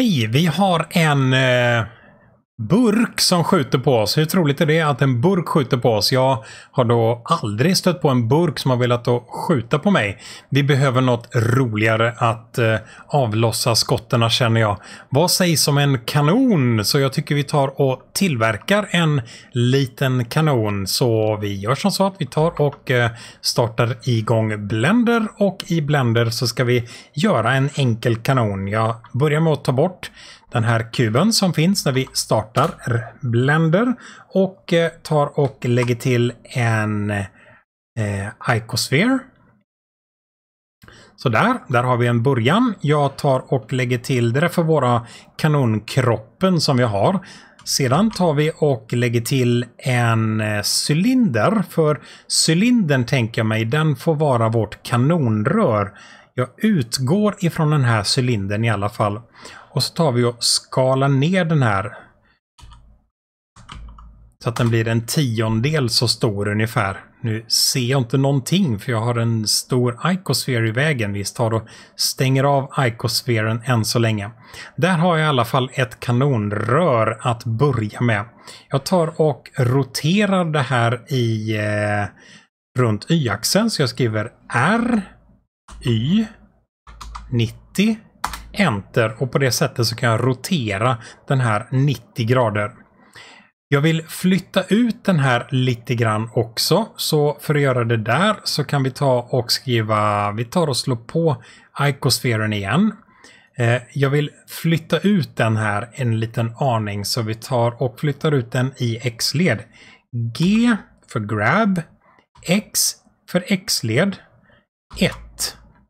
Hej, vi har en... Eh, burk som skjuter på oss. Hur troligt är det att en burk skjuter på oss? Jag har då aldrig stött på en burk som har velat skjuta på mig. Vi behöver något roligare att eh, avlossa skotterna känner jag. Vad sägs om en kanon? Så jag tycker vi tar och tillverkar en liten kanon. Så vi gör som så att vi tar och eh, startar igång Blender och i Blender så ska vi göra en enkel kanon. Jag börjar med att ta bort den här kuben som finns när vi startar Blender och eh, tar och lägger till en eh, Icosphere. Så där, där har vi en början. Jag tar och lägger till det där för våra kanonkroppen som vi har. Sedan tar vi och lägger till en eh, cylinder för cylindern tänker jag mig, den får vara vårt kanonrör. Jag utgår ifrån den här cylindern i alla fall. Och så tar vi och skalar ner den här. Så att den blir en tiondel så stor ungefär. Nu ser jag inte någonting för jag har en stor icosphere i vägen. Vi tar och stänger av Icosfären än så länge. Där har jag i alla fall ett kanonrör att börja med. Jag tar och roterar det här i eh, runt y-axeln så jag skriver R Y, 90, Enter och på det sättet så kan jag rotera den här 90 grader. Jag vill flytta ut den här lite grann också, så för att göra det där så kan vi ta och skriva, vi tar och slår på ikosfären igen. Eh, jag vill flytta ut den här en liten aning så vi tar och flyttar ut den i X-led. G för grab, X för X-led, 1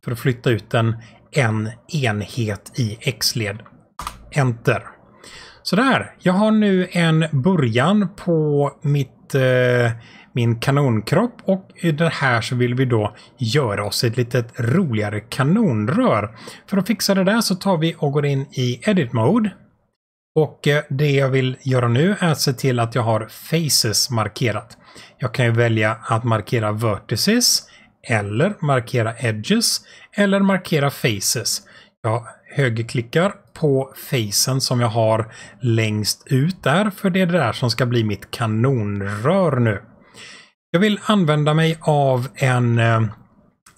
för att flytta ut den en enhet i X-led. Enter. Sådär, jag har nu en början på mitt, eh, min kanonkropp och i det här så vill vi då göra oss ett litet roligare kanonrör. För att fixa det där så tar vi och går in i Edit Mode. Och eh, det jag vill göra nu är att se till att jag har Faces markerat. Jag kan ju välja att markera Vertices eller markera edges eller markera faces. Jag högerklickar på facen som jag har längst ut där för det är det där som ska bli mitt kanonrör nu. Jag vill använda mig av en eh,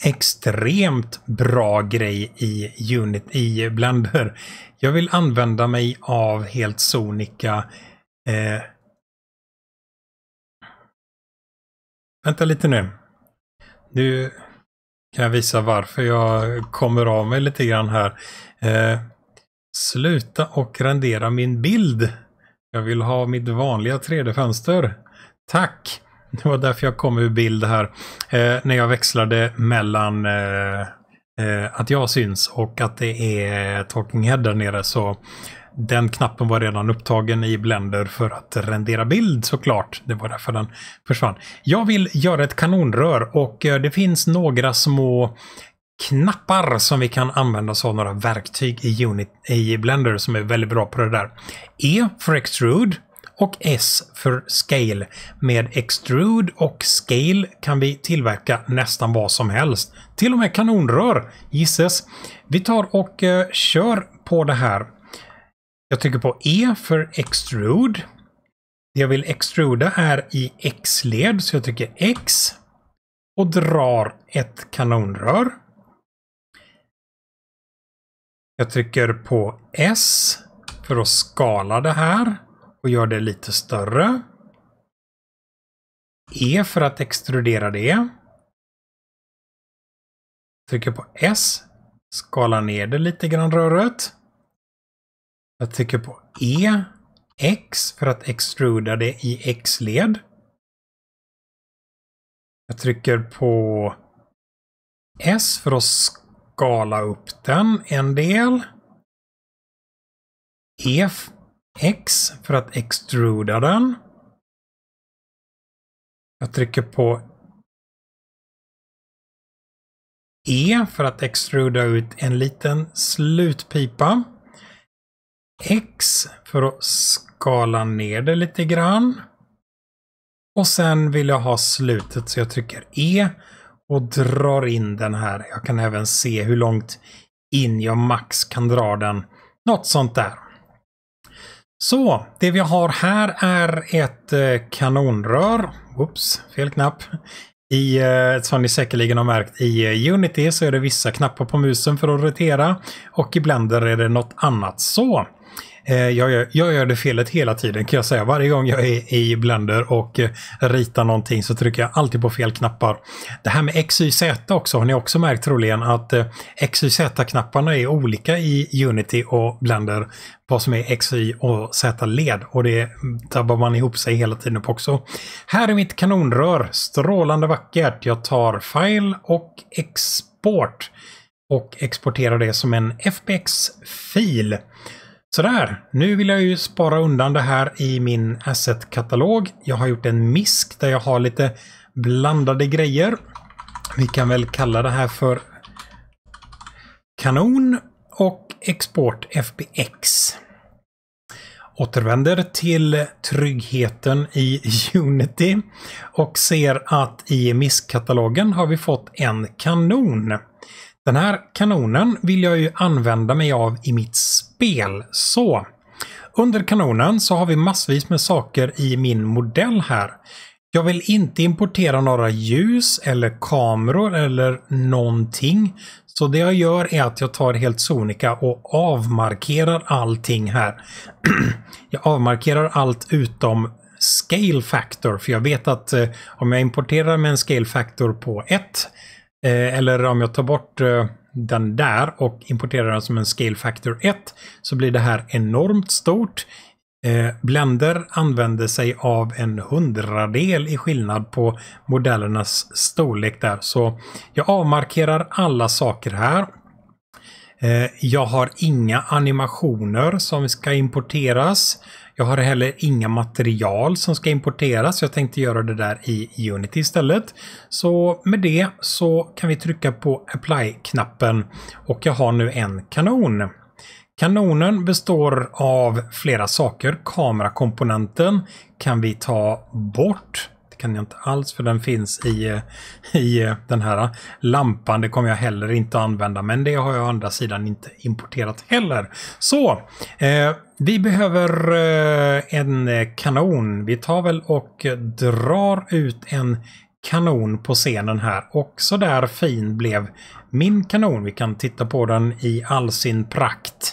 extremt bra grej i Unit i Blender. Jag vill använda mig av helt sonika eh... Vänta lite nu. Nu kan jag visa varför jag kommer av mig lite grann här. Eh, sluta och rendera min bild. Jag vill ha mitt vanliga 3D-fönster. Tack! Det var därför jag kom ur bild här. Eh, när jag växlade mellan eh, eh att jag syns och att det är Talking Head där nere så den knappen var redan upptagen i Blender för att rendera bild såklart. Det var därför den försvann. Jag vill göra ett kanonrör och eh, det finns några små knappar som vi kan använda oss av några verktyg i, Unit, i Blender som är väldigt bra på det där. E för Extrude och S för Scale. Med Extrude och Scale kan vi tillverka nästan vad som helst. Till och med kanonrör, gisses. Vi tar och eh, kör på det här. Jag trycker på E för extrude. Det jag vill extruda är i X-led, så jag trycker X och drar ett kanonrör. Jag trycker på S för att skala det här och gör det lite större. E för att extrudera det. Trycker på S, skalar ner det lite grann röret. Jag trycker på E, X för att extruda det i X-led. Jag trycker på S för att skala upp den en del. E, X för att extruda den. Jag trycker på E för att extruda ut en liten slutpipa. X för att skala ner det lite grann. Och sen vill jag ha slutet så jag trycker E och drar in den här. Jag kan även se hur långt in jag max kan dra den. Något sånt där. Så, det vi har här är ett eh, kanonrör. Oops, fel knapp. I, eh, som ni säkerligen har märkt i eh, Unity så är det vissa knappar på musen för att rotera och i Blender är det något annat. Så, Eh, jag gör, jag gör det felet hela tiden kan jag säga. Varje gång jag är i Blender och eh, ritar någonting så trycker jag alltid på fel knappar. Det här med XYZ också har ni också märkt troligen att eh, XYZ-knapparna är olika i Unity och Blender. Vad som är XY och Z-led och det tabbar man ihop sig hela tiden på också. Här är mitt kanonrör, strålande vackert. Jag tar file och export och exporterar det som en FBX-fil. Sådär, nu vill jag ju spara undan det här i min asset-katalog. Jag har gjort en misk där jag har lite blandade grejer. Vi kan väl kalla det här för kanon och export FBX. Återvänder till tryggheten i Unity och ser att i MISK-katalogen har vi fått en kanon. Den här kanonen vill jag ju använda mig av i mitt spel. Så, under kanonen så har vi massvis med saker i min modell här. Jag vill inte importera några ljus eller kameror eller någonting. Så det jag gör är att jag tar helt sonika och avmarkerar allting här. jag avmarkerar allt utom scale factor för jag vet att eh, om jag importerar med en scale factor på 1 eh, eller om jag tar bort eh, den där och importerar den som en scale factor 1 så blir det här enormt stort. Eh, Blender använder sig av en hundradel i skillnad på modellernas storlek där. Så jag avmarkerar alla saker här. Eh, jag har inga animationer som ska importeras. Jag har heller inga material som ska importeras. Jag tänkte göra det där i Unity istället. Så med det så kan vi trycka på Apply-knappen och jag har nu en kanon. Kanonen består av flera saker. Kamerakomponenten kan vi ta bort kan jag inte alls för den finns i, i den här lampan. Det kommer jag heller inte använda men det har jag å andra sidan inte importerat heller. Så! Eh, vi behöver eh, en kanon. Vi tar väl och drar ut en kanon på scenen här och så där fin blev min kanon. Vi kan titta på den i all sin prakt.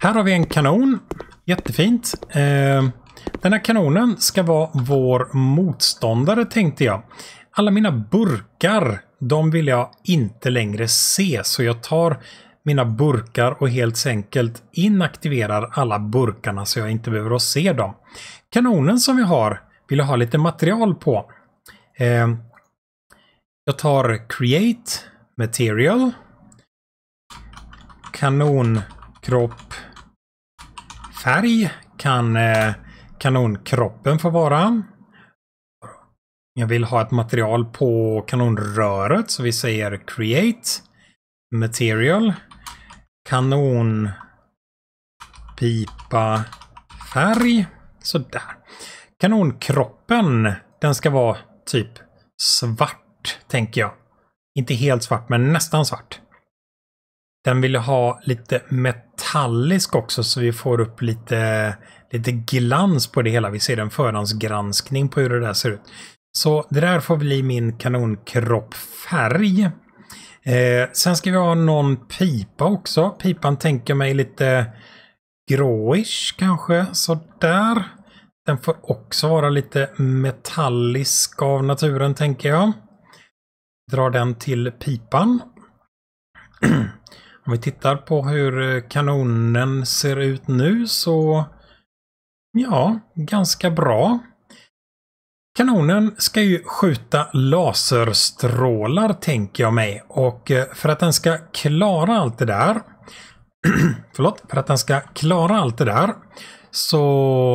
Här har vi en kanon. Jättefint. Eh, den här kanonen ska vara vår motståndare tänkte jag. Alla mina burkar, de vill jag inte längre se så jag tar mina burkar och helt enkelt inaktiverar alla burkarna så jag inte behöver se dem. Kanonen som vi har vill jag ha lite material på. Eh, jag tar Create Material. Kanonkropp Färg kan eh, kanonkroppen får vara. Jag vill ha ett material på kanonröret så vi säger create material Kanon Pipa färg. Sådär. Kanonkroppen, den ska vara typ svart, tänker jag. Inte helt svart, men nästan svart. Den vill ha lite metallisk också så vi får upp lite lite glans på det hela. Vi ser en förhandsgranskning på hur det där ser ut. Så det där får bli min kanonkroppfärg. Eh, sen ska vi ha någon pipa också. Pipan tänker mig lite gråish kanske, sådär. Den får också vara lite metallisk av naturen tänker jag. Drar den till pipan. Om vi tittar på hur kanonen ser ut nu så Ja, ganska bra. Kanonen ska ju skjuta laserstrålar tänker jag mig och eh, för att den ska klara allt det där Förlåt, för att den ska klara allt det där så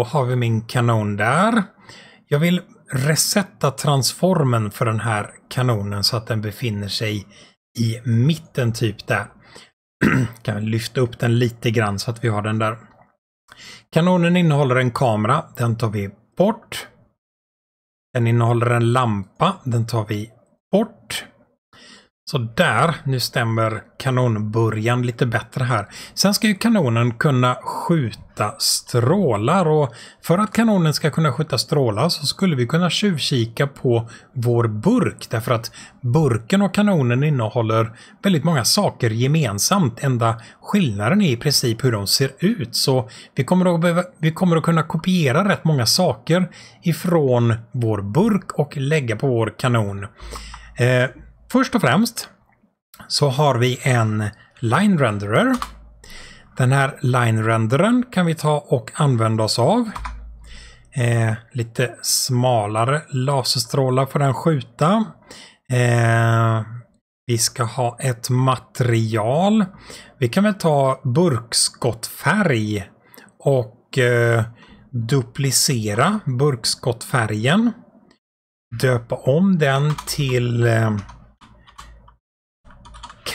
har vi min kanon där. Jag vill resetta transformen för den här kanonen så att den befinner sig i mitten typ där. kan lyfta upp den lite grann så att vi har den där. Kanonen innehåller en kamera, den tar vi bort. Den innehåller en lampa, den tar vi bort. Så där, nu stämmer kanonburjan lite bättre här. Sen ska ju kanonen kunna skjuta strålar och för att kanonen ska kunna skjuta strålar så skulle vi kunna tjuvkika på vår burk därför att burken och kanonen innehåller väldigt många saker gemensamt. Enda skillnaden är i princip hur de ser ut så vi kommer att, behöva, vi kommer att kunna kopiera rätt många saker ifrån vår burk och lägga på vår kanon. Eh, Först och främst så har vi en line renderer. Den här line renderern kan vi ta och använda oss av. Eh, lite smalare laserstrålar får den skjuta. Eh, vi ska ha ett material. Vi kan väl ta burkskottfärg och eh, duplicera burkskottfärgen. Döpa om den till eh,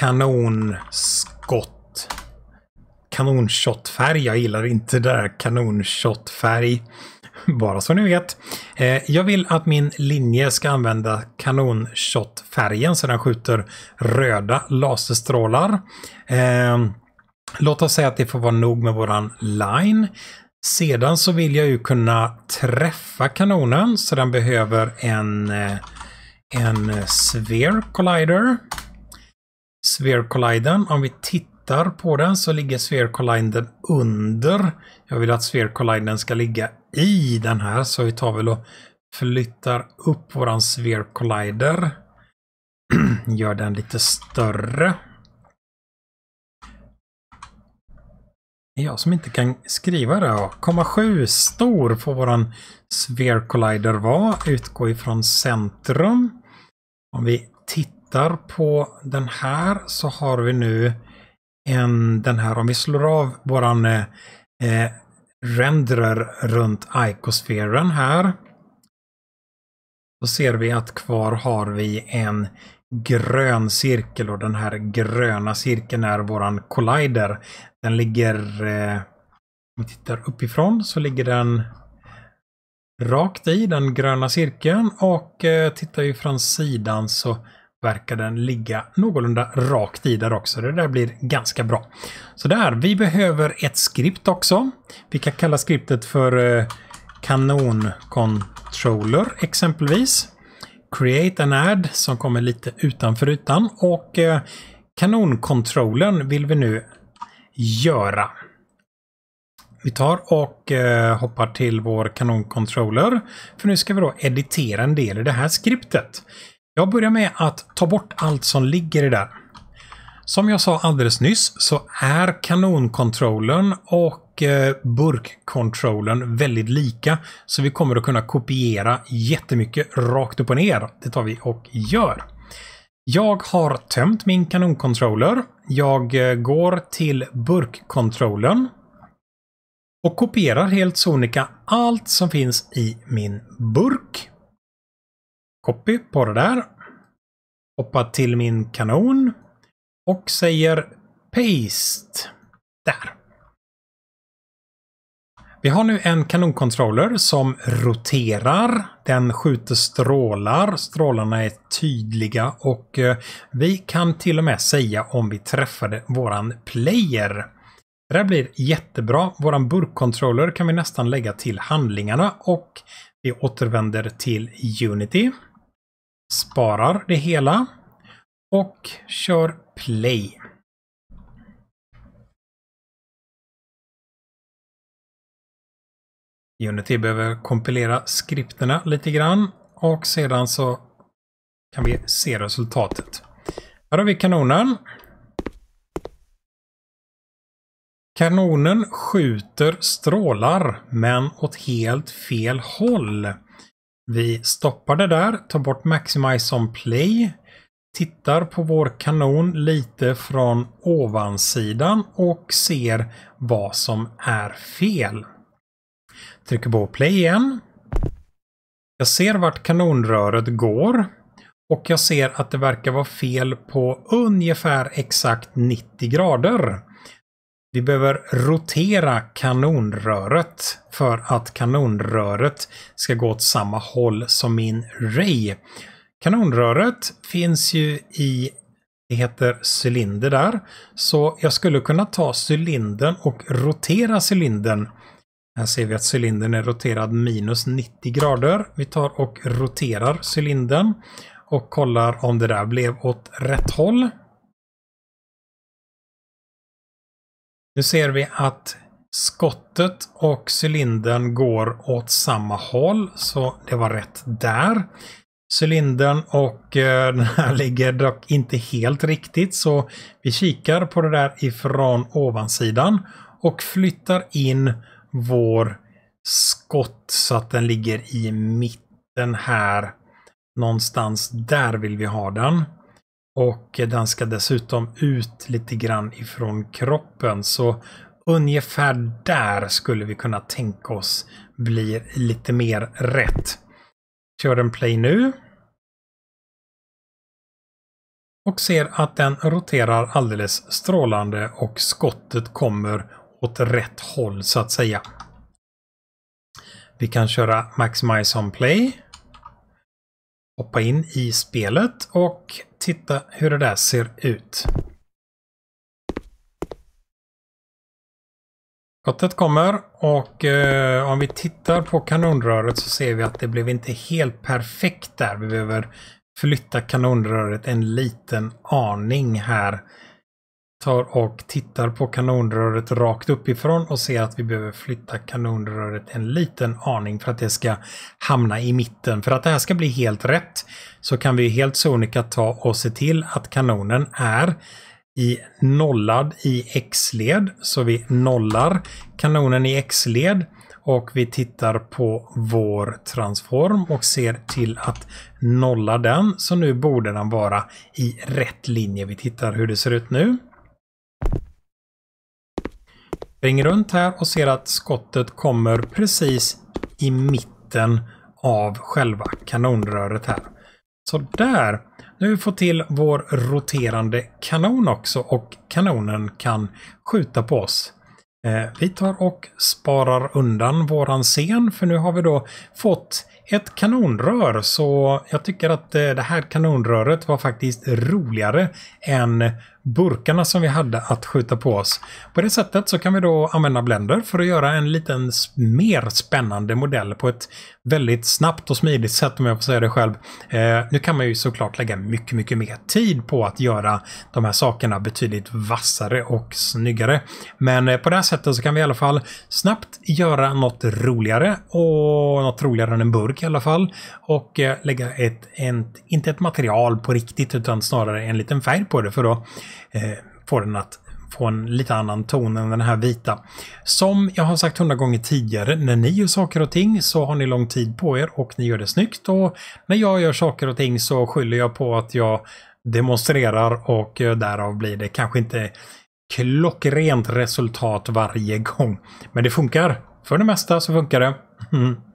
kanonskott. Kanonshotfärg. Jag gillar inte det där kanonshotfärg. Bara så ni vet. Eh, jag vill att min linje ska använda kanonshotfärgen så den skjuter röda laserstrålar. Eh, låt oss säga att det får vara nog med våran line. Sedan så vill jag ju kunna träffa kanonen så den behöver en, eh, en Sphere Collider. Sphere Collidern. Om vi tittar på den så ligger Sphere Collidern under. Jag vill att Sphere Collidern ska ligga i den här så vi tar väl och flyttar upp våran Sphere Collider. Gör den lite större. jag som inte kan skriva det. 0,7 stor får våran Sphere Collider vara. Utgå ifrån centrum. Om vi tittar tittar på den här så har vi nu en, den här, om vi slår av våran eh, renderer runt ikosfären här. Då ser vi att kvar har vi en grön cirkel och den här gröna cirkeln är våran collider. Den ligger, eh, om vi tittar uppifrån så ligger den rakt i den gröna cirkeln och eh, tittar vi från sidan så verkar den ligga någorlunda rakt i där också. Det där blir ganska bra. Så där, vi behöver ett skript också. Vi kan kalla skriptet för eh, kanoncontroller exempelvis. Create an add som kommer lite utanför utan och eh, kanonkontrollen vill vi nu göra. Vi tar och eh, hoppar till vår kanoncontroller. För nu ska vi då editera en del i det här skriptet. Jag börjar med att ta bort allt som ligger i där. Som jag sa alldeles nyss så är kanonkontrollen och eh, burkkontrollen väldigt lika. Så vi kommer att kunna kopiera jättemycket rakt upp och ner. Det tar vi och gör. Jag har tömt min kanonkontroller. Jag eh, går till burkkontrollen och kopierar helt sonika allt som finns i min burk. Copy på det där. Hoppar till min kanon. Och säger paste. Där. Vi har nu en kanonkontroller som roterar. Den skjuter strålar. Strålarna är tydliga och eh, vi kan till och med säga om vi träffade våran player. Det blir jättebra. Våran burkkontroller kan vi nästan lägga till handlingarna och vi återvänder till Unity. Sparar det hela. Och kör play. Unity behöver kompilera skripterna lite grann och sedan så kan vi se resultatet. Här har vi kanonen. Kanonen skjuter strålar men åt helt fel håll. Vi stoppar det där, tar bort Maximize on Play, tittar på vår kanon lite från ovansidan och ser vad som är fel. Trycker på play igen. Jag ser vart kanonröret går och jag ser att det verkar vara fel på ungefär exakt 90 grader. Vi behöver rotera kanonröret för att kanonröret ska gå åt samma håll som min Ray. Kanonröret finns ju i, det heter cylinder där, så jag skulle kunna ta cylindern och rotera cylindern. Här ser vi att cylindern är roterad minus 90 grader. Vi tar och roterar cylindern och kollar om det där blev åt rätt håll. Nu ser vi att skottet och cylindern går åt samma håll, så det var rätt där. Cylindern och eh, den här ligger dock inte helt riktigt, så vi kikar på det där ifrån ovansidan och flyttar in vår skott så att den ligger i mitten här. Någonstans där vill vi ha den. Och den ska dessutom ut lite grann ifrån kroppen. Så ungefär där skulle vi kunna tänka oss blir lite mer rätt. Kör en play nu. Och ser att den roterar alldeles strålande och skottet kommer åt rätt håll så att säga. Vi kan köra Maximize on Play hoppa in i spelet och titta hur det där ser ut. Skottet kommer och eh, om vi tittar på kanonröret så ser vi att det blev inte helt perfekt där. Vi behöver flytta kanonröret en liten aning här tar och tittar på kanonröret rakt uppifrån och ser att vi behöver flytta kanonröret en liten aning för att det ska hamna i mitten. För att det här ska bli helt rätt så kan vi helt sonika ta och se till att kanonen är i nollad i X-led. Så vi nollar kanonen i X-led och vi tittar på vår transform och ser till att nolla den. Så nu borde den vara i rätt linje. Vi tittar hur det ser ut nu springer runt här och ser att skottet kommer precis i mitten av själva kanonröret här. Så där! Nu har vi fått till vår roterande kanon också och kanonen kan skjuta på oss. Eh, vi tar och sparar undan våran scen för nu har vi då fått ett kanonrör så jag tycker att eh, det här kanonröret var faktiskt roligare än burkarna som vi hade att skjuta på oss. På det sättet så kan vi då använda Blender för att göra en liten mer spännande modell på ett väldigt snabbt och smidigt sätt om jag får säga det själv. Eh, nu kan man ju såklart lägga mycket, mycket mer tid på att göra de här sakerna betydligt vassare och snyggare. Men eh, på det här sättet så kan vi i alla fall snabbt göra något roligare och något roligare än en burk i alla fall. Och eh, lägga ett, ett, inte ett material på riktigt utan snarare en liten färg på det för att eh, få den att få en lite annan ton än den här vita. Som jag har sagt hundra gånger tidigare, när ni gör saker och ting så har ni lång tid på er och ni gör det snyggt och när jag gör saker och ting så skyller jag på att jag demonstrerar och eh, därav blir det kanske inte klockrent resultat varje gång. Men det funkar. För det mesta så funkar det. Mm.